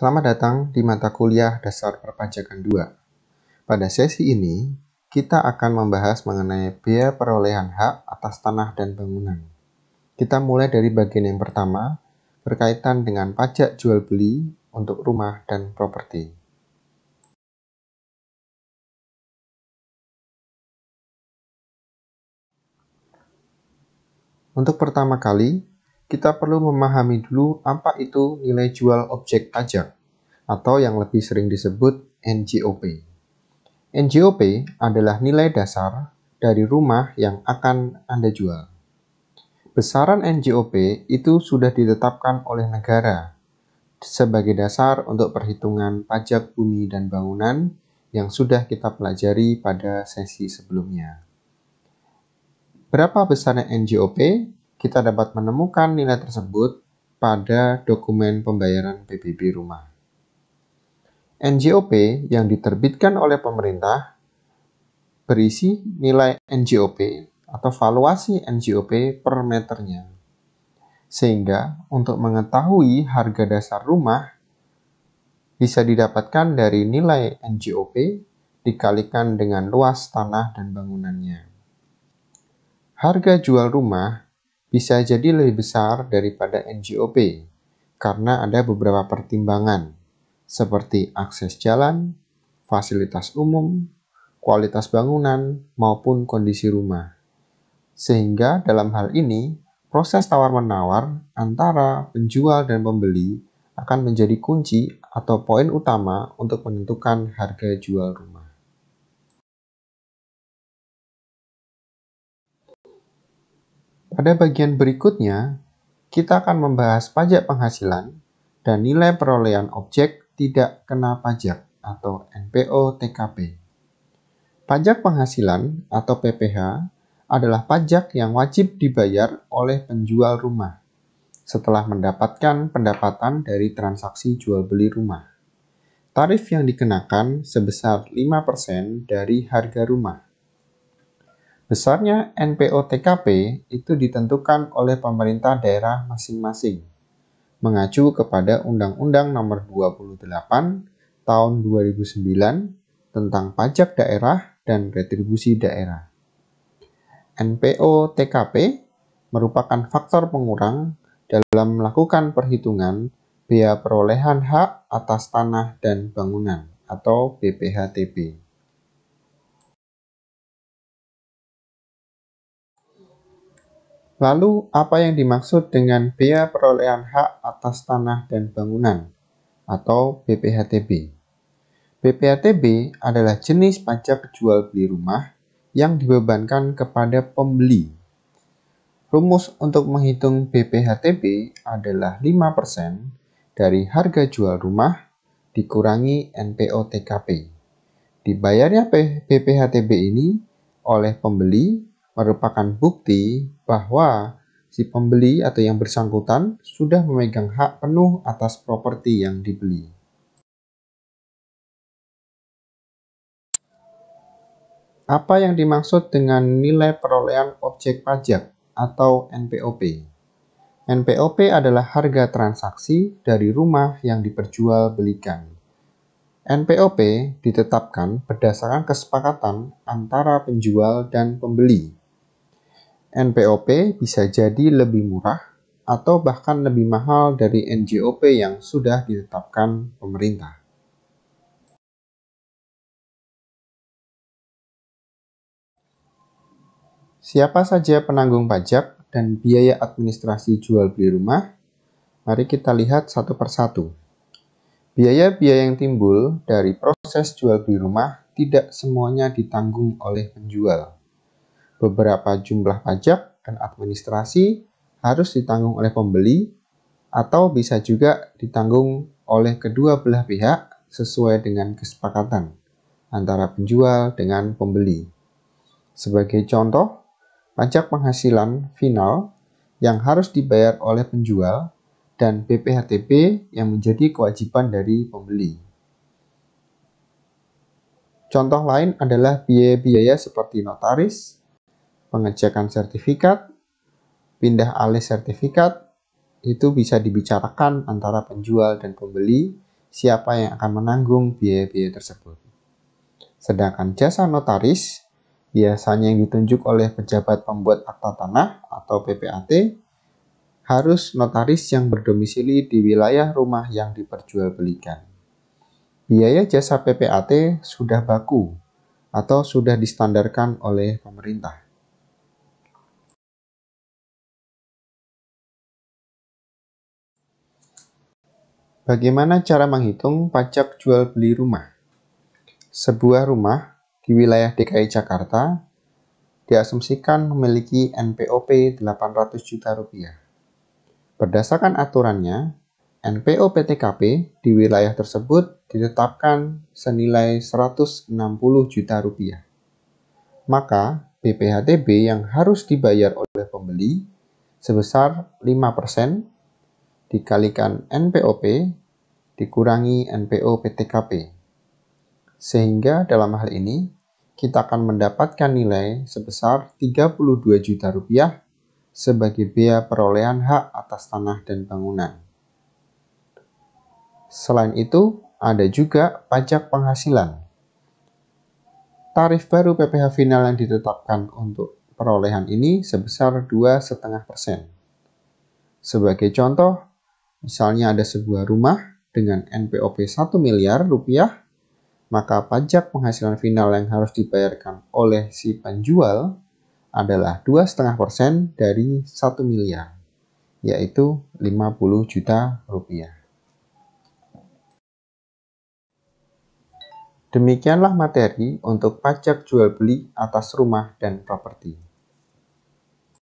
Selamat datang di mata kuliah Dasar Perpajakan 2. Pada sesi ini, kita akan membahas mengenai biaya perolehan hak atas tanah dan bangunan. Kita mulai dari bagian yang pertama, berkaitan dengan pajak jual beli untuk rumah dan properti. Untuk pertama kali, kita perlu memahami dulu apa itu nilai jual objek pajak atau yang lebih sering disebut NJOP. NJOP adalah nilai dasar dari rumah yang akan Anda jual. Besaran NJOP itu sudah ditetapkan oleh negara sebagai dasar untuk perhitungan pajak bumi dan bangunan yang sudah kita pelajari pada sesi sebelumnya. Berapa besarnya NJOP kita dapat menemukan nilai tersebut pada dokumen pembayaran PBB rumah. NJOP yang diterbitkan oleh pemerintah berisi nilai NJOP atau valuasi NJOP per meternya. Sehingga untuk mengetahui harga dasar rumah bisa didapatkan dari nilai NJOP dikalikan dengan luas tanah dan bangunannya. Harga jual rumah bisa jadi lebih besar daripada NGOP karena ada beberapa pertimbangan seperti akses jalan, fasilitas umum, kualitas bangunan, maupun kondisi rumah. Sehingga dalam hal ini, proses tawar-menawar antara penjual dan pembeli akan menjadi kunci atau poin utama untuk menentukan harga jual rumah. Pada bagian berikutnya, kita akan membahas pajak penghasilan dan nilai perolehan objek tidak kena pajak atau NPO TKP. Pajak penghasilan atau PPH adalah pajak yang wajib dibayar oleh penjual rumah setelah mendapatkan pendapatan dari transaksi jual beli rumah. Tarif yang dikenakan sebesar 5% dari harga rumah. Besarnya NPO TKP itu ditentukan oleh pemerintah daerah masing-masing, mengacu kepada Undang-Undang Nomor 28 Tahun 2009 tentang pajak daerah dan retribusi daerah. NPO TKP merupakan faktor pengurang dalam melakukan perhitungan biaya perolehan hak atas tanah dan bangunan atau BPHTB. Lalu, apa yang dimaksud dengan bea perolehan hak atas tanah dan bangunan atau BPHTB? BPHTB adalah jenis pajak jual beli rumah yang dibebankan kepada pembeli. Rumus untuk menghitung BPHTB adalah 5% dari harga jual rumah dikurangi NPO TKP. Dibayarnya BPHTB ini oleh pembeli merupakan bukti bahwa si pembeli atau yang bersangkutan sudah memegang hak penuh atas properti yang dibeli. Apa yang dimaksud dengan nilai perolehan objek pajak atau NPOP? NPOP adalah harga transaksi dari rumah yang diperjualbelikan. NPOP ditetapkan berdasarkan kesepakatan antara penjual dan pembeli NPOP bisa jadi lebih murah atau bahkan lebih mahal dari NJOP yang sudah ditetapkan pemerintah. Siapa saja penanggung pajak dan biaya administrasi jual beli rumah? Mari kita lihat satu persatu. Biaya-biaya yang timbul dari proses jual beli rumah tidak semuanya ditanggung oleh penjual beberapa jumlah pajak dan administrasi harus ditanggung oleh pembeli atau bisa juga ditanggung oleh kedua belah pihak sesuai dengan kesepakatan antara penjual dengan pembeli. Sebagai contoh, pajak penghasilan final yang harus dibayar oleh penjual dan BPHTP yang menjadi kewajiban dari pembeli. Contoh lain adalah biaya-biaya seperti notaris, pengecekan sertifikat, pindah alih sertifikat, itu bisa dibicarakan antara penjual dan pembeli siapa yang akan menanggung biaya-biaya tersebut. Sedangkan jasa notaris biasanya yang ditunjuk oleh pejabat pembuat akta tanah atau PPAT harus notaris yang berdomisili di wilayah rumah yang diperjualbelikan. Biaya jasa PPAT sudah baku atau sudah distandarkan oleh pemerintah. Bagaimana cara menghitung pajak jual beli rumah? Sebuah rumah di wilayah DKI Jakarta diasumsikan memiliki NPOP 800 juta rupiah. Berdasarkan aturannya, NPOP TKP di wilayah tersebut ditetapkan senilai 160 juta rupiah. Maka, BPHTB yang harus dibayar oleh pembeli sebesar 5% dikalikan NPOP dikurangi NPO PTKP. Sehingga dalam hal ini, kita akan mendapatkan nilai sebesar 32 juta rupiah sebagai biaya perolehan hak atas tanah dan bangunan. Selain itu, ada juga pajak penghasilan. Tarif baru PPh final yang ditetapkan untuk perolehan ini sebesar 2,5%. persen. Sebagai contoh, misalnya ada sebuah rumah dengan NPOP 1 miliar rupiah, maka pajak penghasilan final yang harus dibayarkan oleh si penjual adalah 2,5% dari 1 miliar, yaitu 50 juta rupiah. Demikianlah materi untuk pajak jual beli atas rumah dan properti.